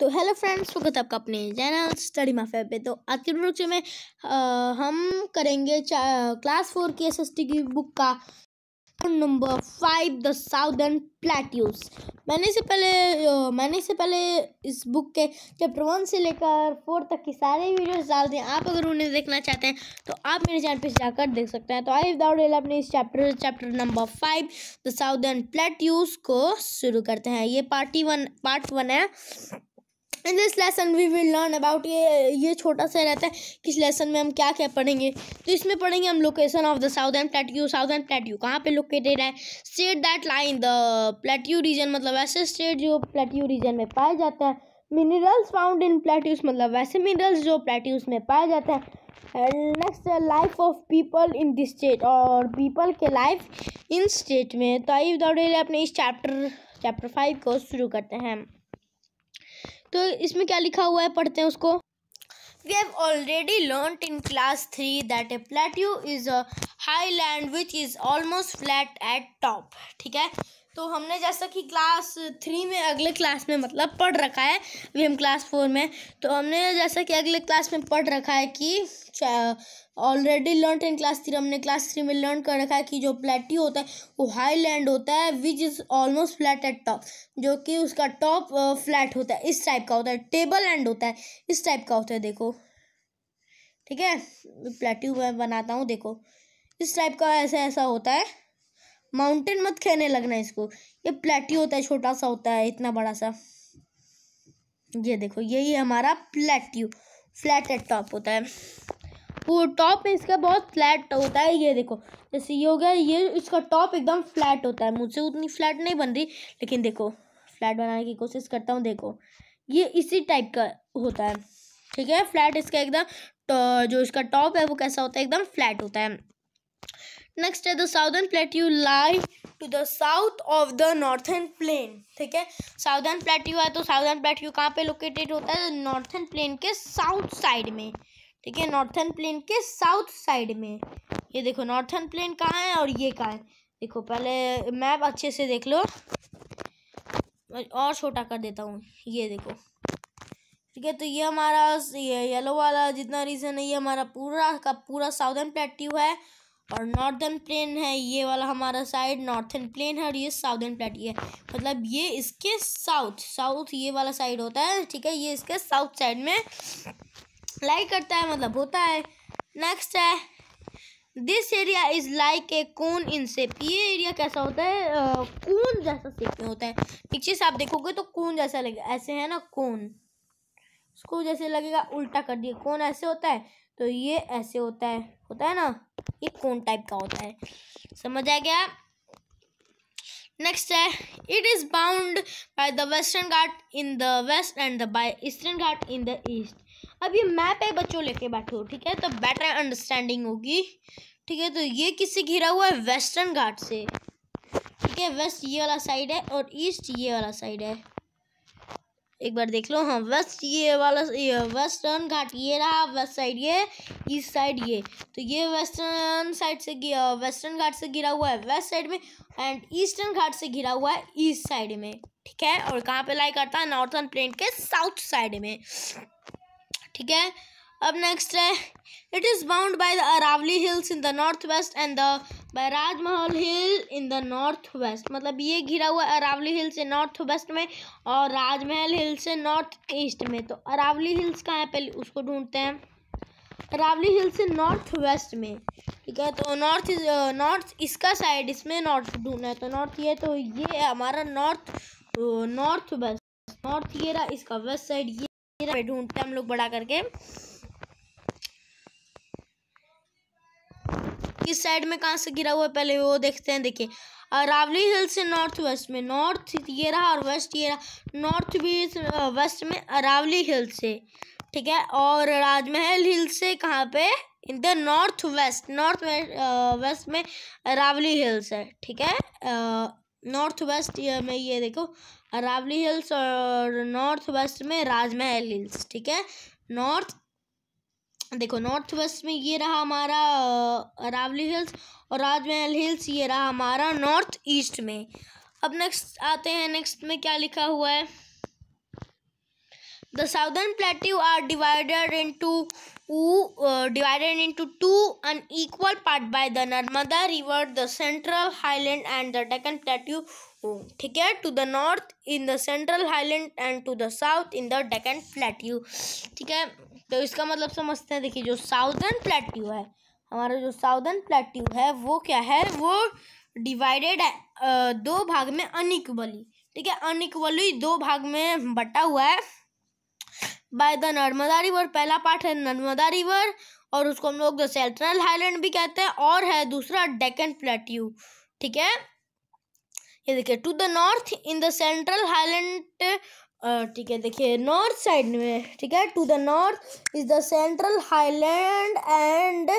तो hello friends स्वागत है आपका अपने चैनल स्टडी माफिया पे तो आज के वीडियो में आ, हम करेंगे क्लास फोर की एसएसटी की बुक का number five the southern plateaus मैंने इसे पहले मैंने इसे पहले इस बुक के चैप्टर वन से लेकर फोर तक की सारे वीडियोस डाल दें आप अगर उन्हें देखना चाहते हैं तो आप मेरे चैनल पे जाकर देख सकते हैं तो आई विदाउट अपने इस chapter chapter number five the southern plateaus को शुरू करते हैं ये पार्टी वन पार्ट वन है in this lesson we will learn about ये ये छोटा सा रहता है किस लेसन में हम क्या क्या पढ़ेंगे तो इसमें पढ़ेंगे हम location of the southern plateau southern plateau कहाँ पे लोकेटेड है state that lie in the plateau region मतलब ऐसे स्टेट जो प्लेट्यू रीजन में पाए जाते हैं मिनरल्स फाउंड इन प्लेट्यूस मतलब वैसे मिनरल्स जो प्लेट्यूस में पाए जाते हैं and next life of people in this state और पीपल के लाइफ इन स्टेट में तो आई विदाउट अपने इस चैप्टर चैप्टर फाइव को शुरू करते हैं तो इसमें क्या लिखा हुआ है पढ़ते हैं उसको we have already learn in class three that a plateau is a high land which is almost flat at top ठीक है तो हमने जैसा कि क्लास थ्री में अगले क्लास में मतलब पढ़ रखा है अभी हम क्लास फोर में तो हमने जैसा कि अगले क्लास में पढ़ रखा है कि already learn in class three हमने क्लास थ्री में लर्न कर रखा है कि जो प्लेटी होता है वो हाई लैंड होता है which is almost flat at top जो कि उसका टॉप फ्लैट होता है इस टाइप का होता है टेबल एंड होता है इस टाइप का होता है देखो ठीक है प्लेट्यू मैं बनाता हूँ देखो इस टाइप का ऐसा ऐसा होता है माउंटेन मत कहने लगना इसको ये प्लेटी होता है छोटा सा होता है इतना बड़ा सा ये देखो यही हमारा प्लेट्यू फ्लैट एट टॉप होता है वो टॉप में इसका बहुत फ्लैट होता है ये देखो जैसे ये हो गया ये इसका टॉप एकदम फ्लैट होता है मुझसे उतनी फ्लैट नहीं बन रही लेकिन देखो फ्लैट बनाने की कोशिश करता हूँ देखो ये इसी टाइप का होता है ठीक है फ्लैट इसका एकदम तो जो इसका टॉप है वो कैसा होता है एकदम फ्लैट होता है नेक्स्ट है the southern plateau lie to the south of the northern plain ठीक है साउदर्न प्लेट्यू है तो साउदर्न प्लेट्यू कहाँ पे लोकेटेड होता है नॉर्थन प्लेन के साउथ साइड में ठीक है नॉर्थन प्लेन के साउथ साइड में ये देखो नॉर्थन प्लेन कहाँ है और ये कहाँ है देखो पहले मैप अच्छे से देख लो और छोटा कर देता हूँ ये देखो ठीक है तो ये हमारा ये येलो वाला जितना रीजन है ये हमारा पूरा का पूरा साउदर्न प्लेट्यू है और नॉर्दर्न प्लेन है ये वाला हमारा साइड नॉर्थन प्लेन है और ये साउदर्न प्लेट्यू है मतलब ये इसके साउथ साउथ ये वाला साइड होता है ठीक है ये इसके साउथ साइड में लाइक करता है मतलब होता है नेक्स्ट है this area is like a cone in shape ये एरिया कैसा होता है कून जैसा सेप में होता है पीछे से आप देखोगे तो कोन जैसा लगेगा ऐसे है ना कोन इसको जैसे लगेगा उल्टा कर दिया कोन ऐसे होता है तो ये ऐसे होता है होता है ना ये कोन टाइप का होता है समझ आ गया नेक्स्ट है it is bound by the western Ghat in the west and the by eastern Ghat in the east अब ये मैप है बच्चों लेके बैठो ठीक है तो बेटर अंडरस्टैंडिंग होगी ठीक है तो ये किससे घिरा हुआ है वेस्टर्न घाट से ठीक है वेस्ट ये वाला साइड है और ईस्ट ये वाला साइड है एक बार देख लो हाँ वेस्ट ये वाला ये वेस्टर्न घाट ये रहा वेस्ट साइड ये ईस्ट साइड ये तो ये वेस्टर्न साइड से वेस्टर्न घाट से घिरा हुआ है वेस्ट साइड में एंड ईस्टर्न घाट से घिरा हुआ है ईस्ट साइड में ठीक है और कहाँ पे लाई करता है नॉर्थन प्लेन के साउथ साइड में ठीक है अब नेक्स्ट है it is bound by the Aravalli hills in the north west and the बैराज महल hill in the north west मतलब ये घिरा हुआ है अरावली हिल से नॉर्थ वेस्ट में और राजमहल हिल से नॉर्थ ईस्ट में तो अरावली हिल्स कहाँ है पहले उसको ढूंढते हैं अरावली हिल से नॉर्थ वेस्ट में ठीक है तो नॉर्थ नॉर्थ इसका साइड इसमें नॉर्थ ढूंढना है तो नॉर्थ ये तो ये है हमारा नॉर्थ नॉर्थ वेस्ट नॉर्थ ये रहा इसका वेस्ट साइड ये ढूंढते हम लोग बड़ा करके किस साइड में कहाँ से गिरा हुआ है पहले वो देखते हैं देखिए अरावली हिल से नॉर्थ वेस्ट में नॉर्थ ये रहा और वेस्ट ये रहा नॉर्थ भी वेस्ट में अरावली हिल से ठीक है और राजमहल हिल से कहाँ पे in the north west north west में अरावली हिल्स है ठीक है नॉर्थ वेस्ट में ये देखो अरावली हिल्स और नॉर्थ वेस्ट में राजमहल हिल्स ठीक है नॉर्थ देखो नॉर्थ वेस्ट में ये रहा हमारा अरावली हिल्स और राजमहल हिल्स ये रहा हमारा नॉर्थ ईस्ट में अब नेक्स्ट आते हैं नेक्स्ट में क्या लिखा हुआ है the southern plateau are divided to who uh, divided into two unequal part by the Narmada River, the Central Highland and the Deccan Plateau. ठीक है to the north in the central highland and to the south in the Deccan plateau ठीक है तो इसका मतलब समझते हैं देखिए जो साउदर्न प्लेट्यू है हमारा जो साउदर्न प्लेट्यू है वो क्या है वो डिवाइडेड है uh, दो भाग में अनइक्वली ठीक है अनइक्वली दो भाग में बटा हुआ है बाय द नर्मदा रिवर पहला पार्ट है नर्मदा रिवर और उसको हम लोग द सेल्ट्रल हाईलैंड भी कहते हैं और है दूसरा डेकन प्लेट्यू ठीक है ये देखिए to the north in the central highland ठीक है देखिए नॉर्थ साइड में ठीक है to the north is the central highland and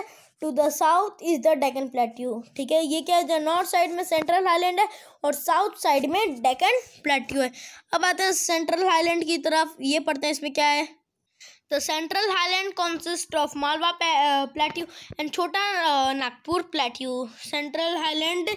to the south is the Deccan plateau ठीक है ये क्या है जो नॉर्थ साइड में सेंट्रल हाईलैंड है और साउथ साइड में डेकन प्लेट्यू है अब आते हैं सेंट्रल हाईलैंड की तरफ ये पढ़ते हैं इसमें क्या है The central highland consist of Malwa plateau and Chota Nagpur plateau central highland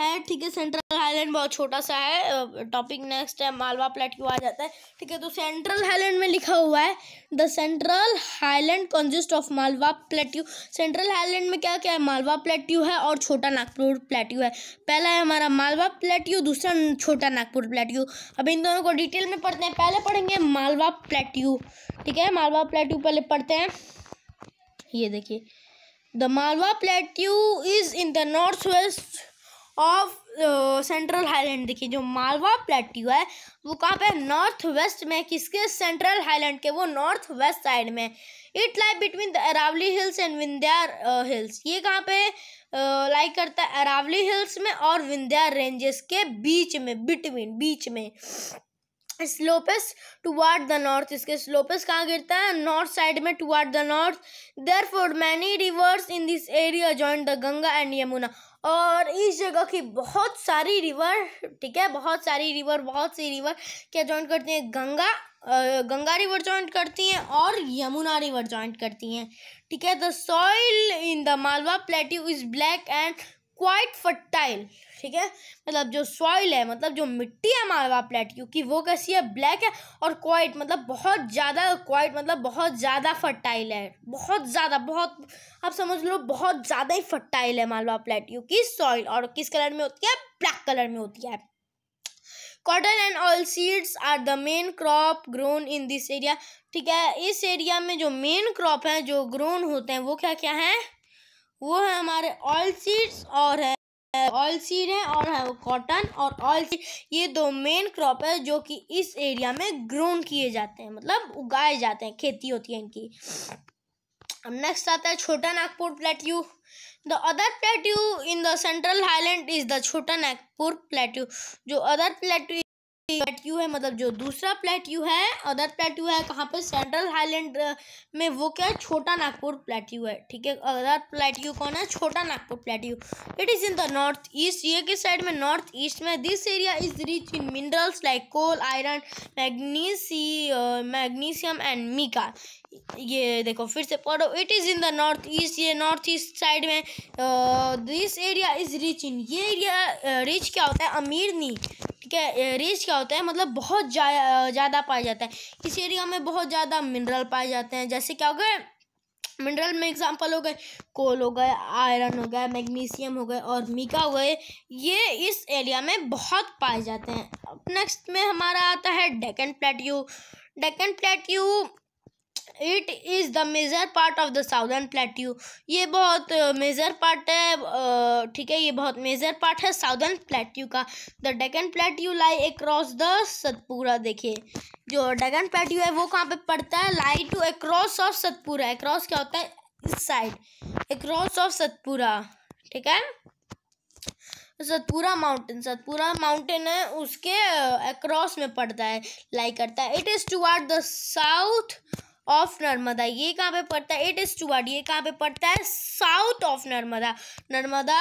है ठीक है सेंट्रल हाईलैंड बहुत छोटा सा है टॉपिक uh, नेक्स्ट है मालवा प्लेट्यू आ जाता है ठीक है तो सेंट्रल हाईलैंड में लिखा हुआ है the central highland consist of Malwa plateau central highland में क्या क्या है मालवा प्लेट्यू है और छोटा नागपुर प्लेट्यू है पहला है हमारा मालवा प्लेट्यू दूसरा छोटा नागपुर प्लेट्यू अब इन दोनों को डिटेल में पढ़ते हैं पहले पढ़ेंगे मालवा प्लेट्यू ठीक है मालवा मालवा प्लेट्यू पहले पढ़ते हैं ये देखिए the Malwa plateau is in the north west of central highland देखिए जो मालवा प्लेट्यू है वो कहाँ पे नॉर्थ वेस्ट में किसके सेंट्रल हाईलैंड के वो नॉर्थ वेस्ट साइड में it like between the Aravalli hills and Vindhya hills ये कहाँ पे लाइक uh, करता है अरावली हिल्स में और विंध्यार रेंजेस के बीच में बिटवीन बीच में स्लोपस टुवार्ड द नॉर्थ इसके स्लोपस कहाँ गिरता है नॉर्थ साइड में toward the north there for many rivers in this area join the Ganga and Yamuna और इस जगह की बहुत सारी रिवर ठीक है बहुत सारी रिवर बहुत सी रिवर क्या जॉइन करती हैं गंगा गंगा रिवर जॉइंट करती हैं और यमुना रिवर जॉइंट करती हैं ठीक है the soil in the Malwa plateau is black and quite fertile ठीक है मतलब जो सॉइल है मतलब जो मिट्टी है मालवा प्लेट्यू की वो कैसी है ब्लैक है और क्वाइट मतलब बहुत ज़्यादा क्वाइट मतलब बहुत ज़्यादा फर्टाइल है बहुत ज़्यादा बहुत आप समझ लो बहुत ज़्यादा ही फर्टाइल है मालवा प्लेट की सॉइल और किस कलर में होती है ब्लैक कलर में होती है cotton and oil seeds are the main crop grown in this area ठीक है इस एरिया में जो मेन क्रॉप है जो ग्रोन होते हैं वो क्या क्या है वो है हमारे ऑयल सीड्स और है ऑयल सीड है और है वो कॉटन और ऑयल सीड ये दो मेन क्रॉप है जो कि इस एरिया में ग्रोन किए जाते हैं मतलब उगाए जाते हैं खेती होती है इनकी अब नेक्स्ट आता है Chota Nagpur plateau the other plateau in the central highland is the Chota Nagpur plateau जो अदर प्लेट्यू प्लेट्यू है मतलब जो दूसरा प्लेट्यू है अदर प्लेट्यू है कहाँ पे सेंट्रल हाईलैंड में वो क्या है छोटा नागपुर प्लेट्यू है ठीक है अदर प्लेट्यू कौन है Chota Nagpur plateau it is in the north east ये किस साइड में नॉर्थ ईस्ट में this area is rich in minerals like coal iron मैग्नीसी मैग्नीशियम एंड मीका ये देखो फिर से पढ़ो it is in the north east ये नॉर्थ ईस्ट साइड में this area is rich in ये एरिया रिच क्या होता है अमीरनी ठीक है रेज क्या होता है मतलब बहुत ज़्यादा पाया जाता है किसी एरिया में बहुत ज़्यादा मिनरल पाए जाते हैं जैसे क्या हो गए मिनरल में एग्जांपल हो गए कोल हो गए आयरन हो गए मैग्नीशियम हो गए और मीका हो गए ये इस एरिया में बहुत पाए जाते हैं नेक्स्ट में हमारा आता है Deccan plateau Deccan plateau it is the major part of the southern plateau ये बहुत मेजर पार्ट है ठीक है ये बहुत मेजर पार्ट है साउदर्न प्लेट्यू का the Deccan plateau lie across the Satpura देखिए जो डेकन प्लेट्यू है वो कहाँ पे पड़ता है lie to across of Satpura across क्या होता है इस साइड अक्रॉस ऑफ सतपुरा ठीक है सतपुरा माउंटेन सतपुरा माउंटेन है उसके अक्रॉस में पड़ता है लाई करता है it is toward the south of Narmada ये कहाँ पे पड़ता है इट इज टुवर्ड ये कहाँ पे पड़ता है south of Narmada Narmada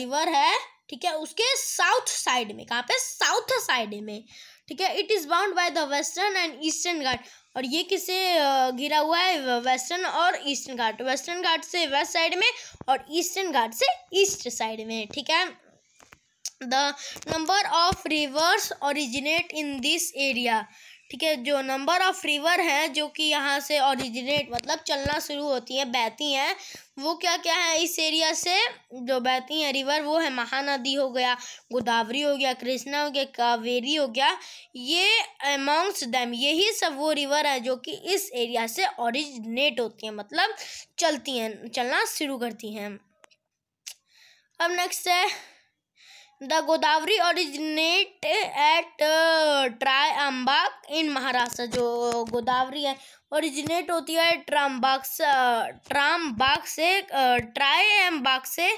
river है ठीक है उसके साउथ साइड में कहाँ पे साउथ साइड में ठीक है it is bound by the western and eastern Ghat और ये किसे घिरा हुआ है वेस्टर्न और ईस्टर्न घाट वेस्टर्न घाट से वेस्ट साइड में और ईस्टर्न घाट से ईस्ट साइड में ठीक है the number of rivers originate in this area ठीक है जो नंबर ऑफ रिवर हैं जो कि यहाँ से ओरिजिनेट मतलब चलना शुरू होती हैं बहती हैं वो क्या क्या है इस एरिया से जो बहती हैं रिवर वो है महानदी हो गया गोदावरी हो गया कृष्णा हो गया कावेरी हो गया ये अमाउंट्स डैम यही सब वो रिवर है जो कि इस एरिया से ओरिजिनेट होती हैं मतलब चलती हैं चलना शुरू करती हैं अब नेक्स्ट है the Godavari originate at uh, in Maharashtra जो गोदावरी है ओरिजिनेट होती है ट्रामबाग से ट्रामबाग से ट्राएम्बाग से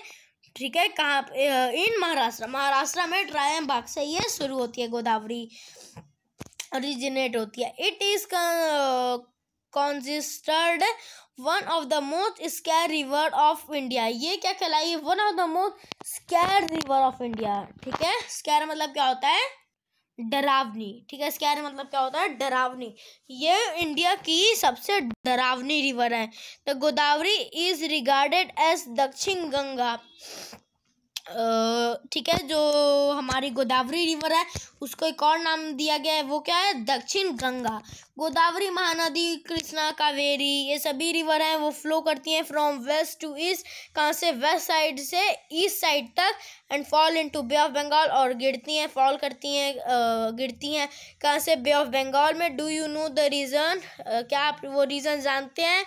ठीक है कहाँ इन महाराष्ट्र महाराष्ट्र में ट्राएम्बाग से ये शुरू होती है गोदावरी ओरिजिनेट होती है it is considered one of the most scare river of India ये क्या कहलाई one of the most scare river of India ठीक है स्कैर मतलब क्या होता है डरावनी ठीक है स्कैर मतलब क्या होता है डरावनी ये इंडिया की सबसे डरावनी रिवर है the Godavari is regarded as Dakshin Ganga ठीक है जो हमारी गोदावरी रिवर है उसको एक और नाम दिया गया है वो क्या है दक्षिण गंगा गोदावरी महानदी कृष्णा कावेरी ये सभी रिवर हैं वो फ्लो करती हैं फ्रॉम वेस्ट टू ईस्ट कहाँ से वेस्ट साइड से ईस्ट साइड तक and fall into bay of Bengal और गिरती हैं फॉल करती हैं गिरती हैं कहाँ से बे ऑफ बंगाल में do you know the reason क्या आप वो रीज़न जानते हैं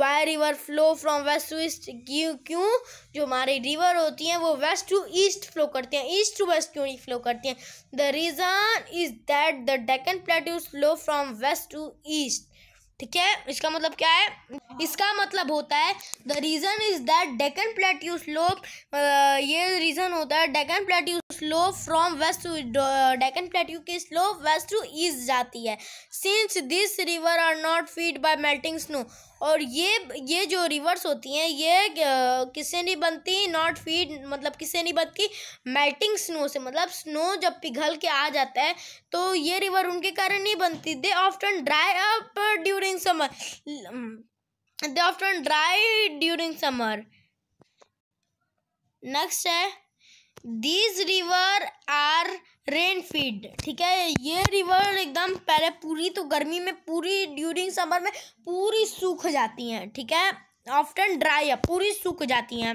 why river flow from west to east क्यों क्यों जो हमारी रिवर होती हैं वो वेस्ट टू ईस्ट फ्लो करती हैं ईस्ट टू वेस्ट क्यों नहीं फ्लो करती हैं the reason is that the Deccan plateau flow from west to east ठीक है इसका मतलब क्या है इसका मतलब होता है the reason is that Deccan plateau slope ये रीज़न होता है Deccan plateau slow from west to Deccan plateau की स्लो वेस्ट टू ईस्ट जाती है since this river are not feed by melting snow और ये ये जो रिवर्स होती हैं ये uh, किससे नहीं बनती नॉट फीड मतलब किससे नहीं बनती मेल्टिंग स्नो से मतलब स्नो जब पिघल के आ जाता है तो ये रिवर उनके कारण नहीं बनती they often dry up during summer they often dry during summer next है these river are rain feed ठीक है ये रिवर एकदम पहले पूरी तो गर्मी में पूरी ड्यूरिंग समर में पूरी सूख जाती हैं ठीक है ऑफ्टन ड्राई है पूरी सूख जाती हैं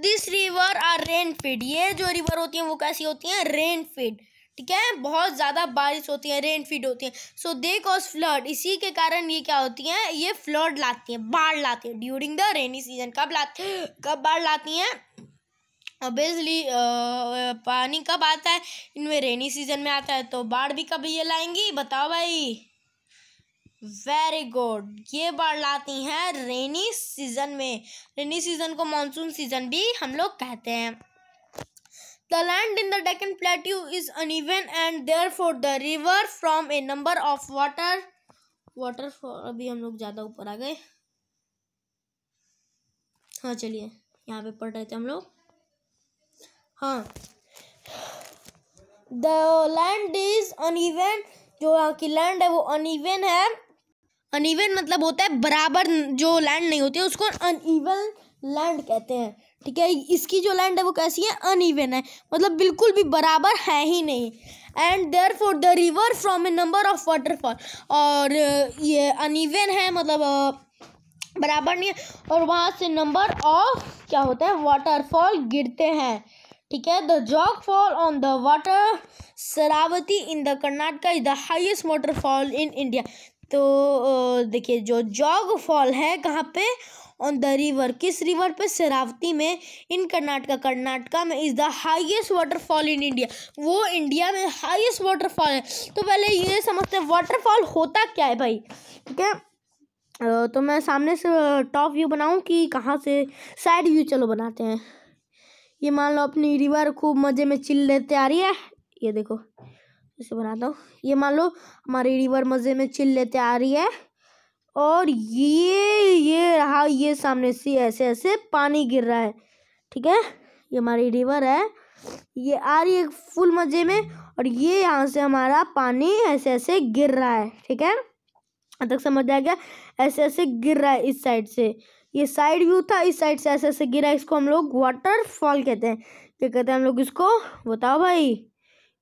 this river are rain feed ये जो रिवर होती हैं वो कैसी होती हैं रेन फीड ठीक है बहुत ज़्यादा बारिश होती है रेन फीड होती है सो दे कॉज फ्लड इसी के कारण ये क्या होती हैं ये फ्लड लाती हैं बाढ़ लाती हैं ड्यूरिंग द रेनी सीजन कब लाती कब बाढ़ लाती हैं ऑब्वियसली पानी कब आता है इनमें रेनी सीजन में आता है तो बाढ़ भी कभी ये लाएंगी बताओ भाई वेरी गुड ये बाढ़ लाती हैं रेनी सीजन में रेनी सीजन को मानसून सीजन भी हम लोग कहते हैं the land in the Deccan Plateau is and therefore the river from a number of water water अभी हम लोग ज़्यादा ऊपर आ गए हाँ चलिए यहाँ पे पढ़ रहे थे हम लोग हाँ द लैंड इज अनइवन जो यहाँ की लैंड है वो अनइवन है अनइवन मतलब होता है बराबर जो लैंड नहीं होती है उसको अनइवन लैंड कहते हैं ठीक है इसकी जो लैंड है वो कैसी है अनइवन है मतलब बिल्कुल भी बराबर है ही नहीं and therefore the river from a number of waterfall और ये अनइवन है मतलब बराबर नहीं है और वहाँ से नंबर ऑफ क्या होता है वाटरफॉल गिरते हैं ठीक है the Jog fall on the water Sharavati in the Karnataka is the highest water fall in India तो देखिए जो जॉग फॉल है कहाँ पे ऑन द रिवर किस रिवर पे शरावती में इन कर्नाटका कर्नाटका में is the water waterfall in India वो इंडिया में हाइएस्ट वाटरफॉल है तो पहले ये समझते हैं वाटरफॉल होता क्या है भाई ठीक है तो मैं सामने से टॉप व्यू बनाऊँ कि कहाँ से साइड व्यू चलो बनाते हैं ये मान लो अपनी रिवर खूब मज़े में चिल लेते आ रही है ये देखो इसे बनाता हूँ ये मान लो हमारी रिवर मज़े में चिल लेते आ रही है और ये ये रहा ये सामने से ऐसे ऐसे पानी गिर रहा है ठीक है ये हमारी रिवर है ये आ रही है फुल मज़े में और ये यहाँ से हमारा पानी ऐसे ऐसे गिर रहा है ठीक है तक समझ आ गया ऐसे ऐसे गिर रहा है इस साइड से ये साइड व्यू था इस साइड से ऐसे ऐसे गिरा इसको हम लोग वाटरफॉल कहते हैं क्या कहते हैं हम लोग इसको बताओ भाई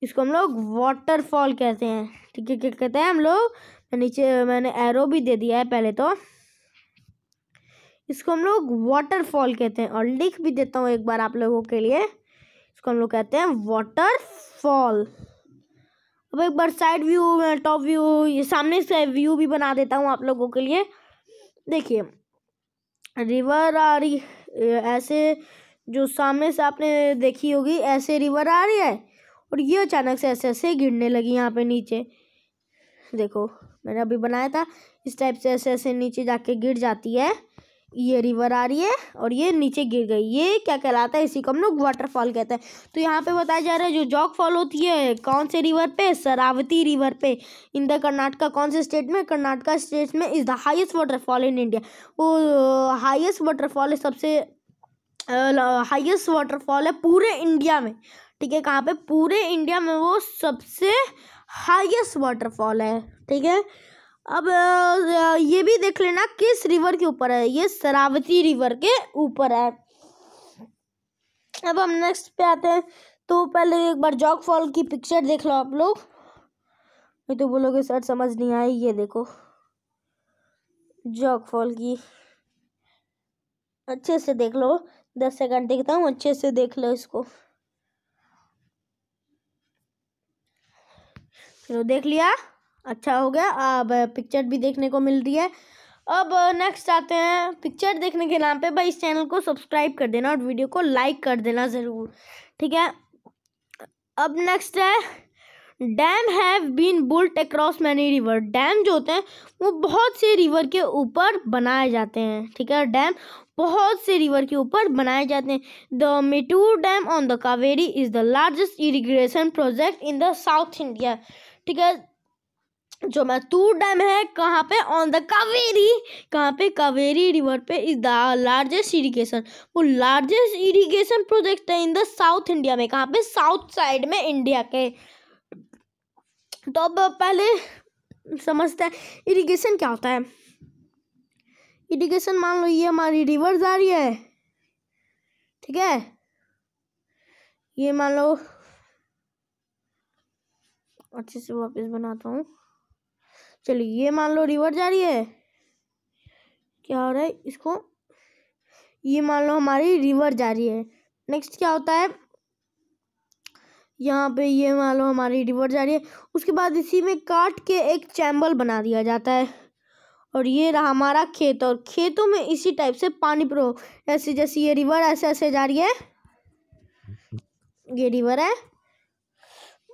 इसको हम लोग वाटरफॉल कहते हैं ठीक है क्या कहते हैं हम लोग नीचे मैंने एरो भी दे दिया है पहले तो इसको हम लोग वाटरफॉल कहते हैं और लिख भी देता हूँ एक बार आप लोगों के लिए इसको हम लोग कहते हैं वाटरफॉल अब एक बार साइड व्यू टॉप व्यू ये सामने से व्यू भी बना देता हूँ आप लोगों के लिए देखिए रिवर आ रही ऐसे जो सामने से आपने देखी होगी ऐसे रिवर आ रही है और ये अचानक से ऐसे ऐसे गिरने लगी यहाँ पे नीचे देखो मैंने अभी बनाया था इस टाइप से ऐसे ऐसे नीचे जाके गिर जाती है ये रिवर आ रही है और ये नीचे गिर गई ये क्या कहलाता है इसी को हम लोग वाटरफॉल कहते हैं तो यहाँ पे बताया जा रहा है जो जॉक फॉल होती है कौन से रिवर पे सरावती रिवर पे इन द कर्नाटका कौन से स्टेट में कर्नाटका स्टेट में is the highest waterfall in India वो हाईएस्ट uh, वाटरफॉल है सबसे हाईएस्ट uh, वाटरफॉल है पूरे इंडिया में ठीक है कहाँ पर पूरे इंडिया में वो सबसे हाइएस्ट वाटरफॉल है ठीक है अब ये भी देख लेना किस रिवर के ऊपर है ये शरावती रिवर के ऊपर है अब हम नेक्स्ट पे आते हैं तो पहले एक बार जॉक फॉल की पिक्चर देख लो आप लोग नहीं तो बोलोगे सर समझ नहीं आई ये देखो जॉक फॉल की अच्छे से देख लो दस सेकंड देखता हूँ अच्छे से देख लो इसको चलो देख लिया अच्छा हो गया अब पिक्चर भी देखने को मिल रही है अब नेक्स्ट आते हैं पिक्चर देखने के नाम पे भाई इस चैनल को सब्सक्राइब कर देना और वीडियो को लाइक कर देना ज़रूर ठीक है अब नेक्स्ट है dam have been built across many river dam जो होते हैं वो बहुत से रिवर के ऊपर बनाए जाते हैं ठीक है डैम बहुत से रिवर के ऊपर बनाए जाते हैं the Mettur dam on the Kaveri is the largest irrigation project in the south India ठीक है जो मैतूर डैम है कहाँ पे ऑन द कावेरी कहाँ पे कावेरी रिवर पे इज द लार्जेस्ट इरीगेशन वो लार्जेस्ट इरीगेशन प्रोजेक्ट है इन द साउथ इंडिया में कहाँ पे साउथ साइड में इंडिया के तो अब पहले समझते हैं इरीगेशन क्या होता है इरीगेशन मान लो ये हमारी रिवर जा रही है ठीक है ये मान लो अच्छे से वापस बनाता हूँ चलो ये मान लो रिवर जा रही है क्या हो रहा है इसको ये मान लो हमारी रिवर जा रही है नेक्स्ट क्या होता है यहाँ पे ये मान लो हमारी रिवर जा रही है उसके बाद इसी में काट के एक चैम्बल बना दिया जाता है और ये रहा हमारा खेत और खेतों में इसी टाइप से पानी प्रो ऐसे जैसे ये रिवर ऐसे ऐसे जा रही है ये रिवर है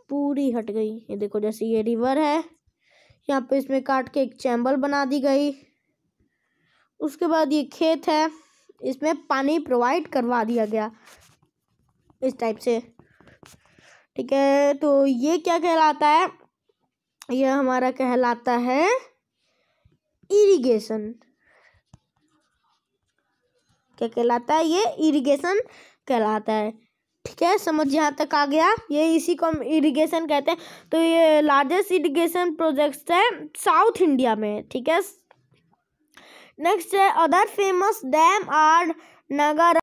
पूरी हट गई ये देखो जैसे ये रिवर है यहाँ पे इसमें काट के एक चैम्बल बना दी गई उसके बाद ये खेत है इसमें पानी प्रोवाइड करवा दिया गया इस टाइप से ठीक है तो ये क्या कहलाता है यह हमारा कहलाता है इरिगेशन क्या कहलाता है ये इरिगेशन कहलाता है ठीक है समझ यहाँ तक आ गया ये इसी को हम इरीगेशन कहते हैं तो ये लार्जेस्ट इरीगेशन प्रोजेक्ट्स है साउथ इंडिया में ठीक है नेक्स्ट है other famous dam are Nagar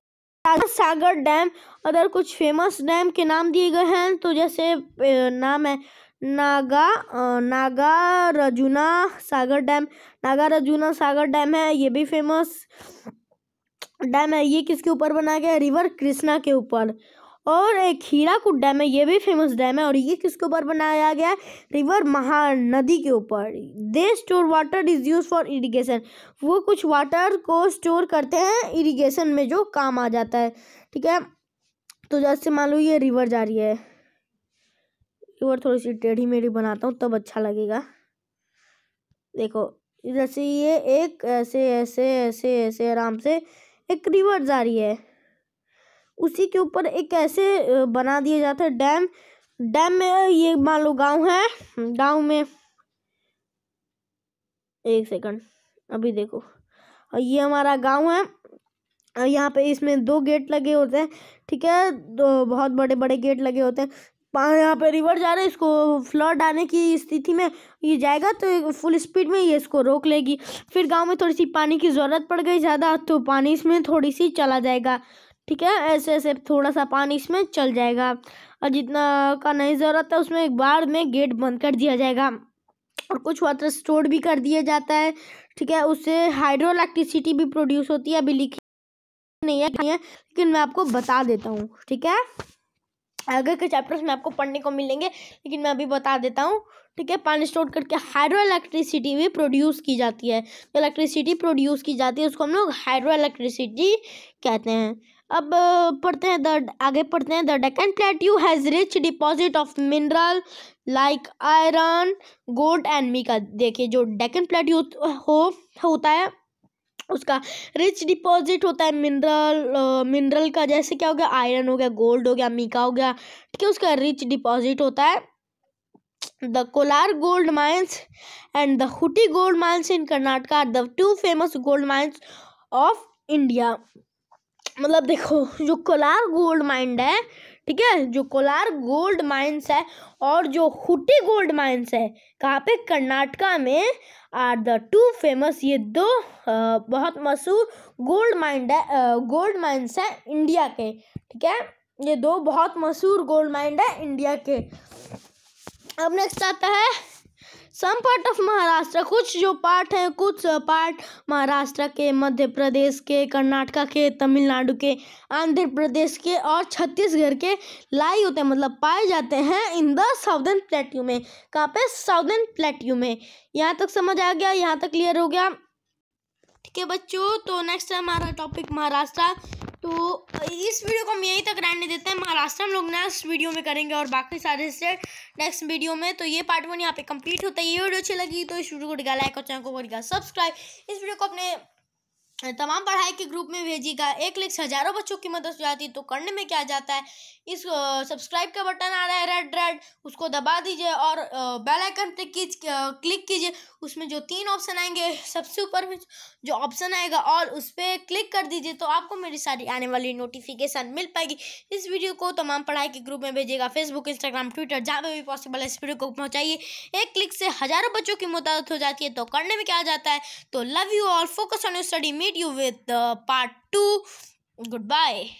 Sagar dam other कुछ फेमस डैम के नाम दिए गए हैं तो जैसे नाम है Naga Nagarjuna Sagar dam Nagarjuna Sagar dam है ये भी फेमस डैम है ये किसके ऊपर बनाया गया रिवर कृष्णा के ऊपर और एक हीराकुद डैम है ये भी फेमस डैम है और ये किसके ऊपर बनाया गया है रिवर महानदी के ऊपर they store water is use for irrigation वो कुछ वाटर को स्टोर करते हैं इरीगेशन में जो काम आ जाता है ठीक है तो जैसे मान लो ये रिवर जा रही है रिवर थोड़ी सी टेढ़ी मेढ़ी बनाता हूँ तब अच्छा लगेगा देखो जैसे ये एक ऐसे ऐसे ऐसे ऐसे आराम से एक रिवर जा रही है उसी के ऊपर एक ऐसे बना दिया जाता है डैम डैम में ये मान लो गाँव है गाँव में एक सेकंड अभी देखो और ये हमारा गांव है और यहाँ पे इसमें दो गेट लगे होते हैं ठीक है दो बहुत बड़े बड़े गेट लगे होते हैं यहाँ पे रिवर जा रहे हैं इसको फ्लड आने की स्थिति में ये जाएगा तो फुल स्पीड में ये इसको रोक लेगी फिर गांव में थोड़ी सी पानी की ज़रूरत पड़ गई ज़्यादा तो पानी इसमें थोड़ी सी चला जाएगा ठीक है ऐसे ऐसे थोड़ा सा पानी इसमें चल जाएगा और जितना का नहीं ज़रूरत है उसमें एक बार में गेट बंद कर दिया जाएगा और कुछ वाटर स्टोर भी कर दिया जाता है ठीक है उससे हाइड्रो इलेक्ट्रिसिटी भी प्रोड्यूस होती है अभी लिखी नहीं है लेकिन मैं आपको बता देता हूँ ठीक है आगे के चैप्टर्स में आपको पढ़ने को मिलेंगे लेकिन मैं अभी बता देता हूँ ठीक है पानी स्टोर करके हाइड्रो इलेक्ट्रिसिटी भी प्रोड्यूस की जाती है इलेक्ट्रिसिटी प्रोड्यूस की जाती है उसको हम लोग हाइड्रो इलेक्ट्रिसिटी कहते हैं अब पढ़ते हैं द आगे पढ़ते हैं the Deccan plateau has rich deposit of mineral like iron gold and mica देखिए जो डेकन प्लेट्यू हो होता है उसका रिच डिपॉजिट होता है मिनरल मिनरल का जैसे क्या हो गया आयरन हो गया गोल्ड हो गया मीका हो गया ठीक है उसका रिच डिपॉजिट होता है the Kolar gold mines and the Hutti gold mines in Karnataka are the two famous gold mines of India मतलब देखो जो कोलार गोल्ड माइंड है ठीक है जो कोलार गोल्ड माइंस है और जो हुटी गोल्ड माइंस है कहाँ पे कर्नाटका में आर द टू फेमस ये दो आ, बहुत मशहूर गोल्ड माइंड है गोल्ड माइंस है इंडिया के ठीक है ये दो बहुत मशहूर गोल्ड माइंड है इंडिया के अब नेक्स्ट आता है सम पार्ट ऑफ महाराष्ट्र कुछ जो पार्ट हैं कुछ पार्ट महाराष्ट्र के मध्य प्रदेश के कर्नाटका के तमिलनाडु के आंध्र प्रदेश के और छत्तीसगढ़ के लाई होते हैं मतलब पाए जाते हैं इन द साउदर्न प्लेट्यू में कहाँ पे साउदर्न प्लेट्यू में यहाँ तक समझ आ गया यहाँ तक क्लियर हो गया ठीक है बच्चों तो नेक्स्ट है हमारा टॉपिक महाराष्ट्र तो इस वीडियो को हम यहीं तक रहने देते हैं महाराष्ट्र हम लोग नेक्स्ट वीडियो में करेंगे और बाकी सारे स्टेट नेक्स्ट वीडियो में तो ये पार्ट वन यहाँ पे कंप्लीट होता है ये वीडियो अच्छी लगी तो इस वीडियो को लाइक और चैनल को सब्सक्राइब इस वीडियो को अपने तमाम पढ़ाई के ग्रुप में भेजिएगा एक लिख तो तो हजारों बच्चों की मदद हो जाती है तो करने में क्या जाता है इस सब्सक्राइब का बटन आ रहा है रेड रेड उसको दबा दीजिए और बेल आइकन पे क्लिक कीजिए उसमें जो तीन ऑप्शन आएंगे सबसे ऊपर में जो ऑप्शन आएगा और उस पर क्लिक कर दीजिए तो आपको मेरी सारी आने वाली नोटिफिकेशन मिल पाएगी इस वीडियो को तमाम पढ़ाई के ग्रुप में भेजिएगा फेसबुक इंस्टाग्राम ट्विटर जहाँ पर भी पॉसिबल है इस वीडियो को पहुँचाइए एक क्लिक से हज़ारों बच्चों की मदद हो जाती है तो करने में क्या जाता है तो love you all focus on your study me you with the part 2 goodbye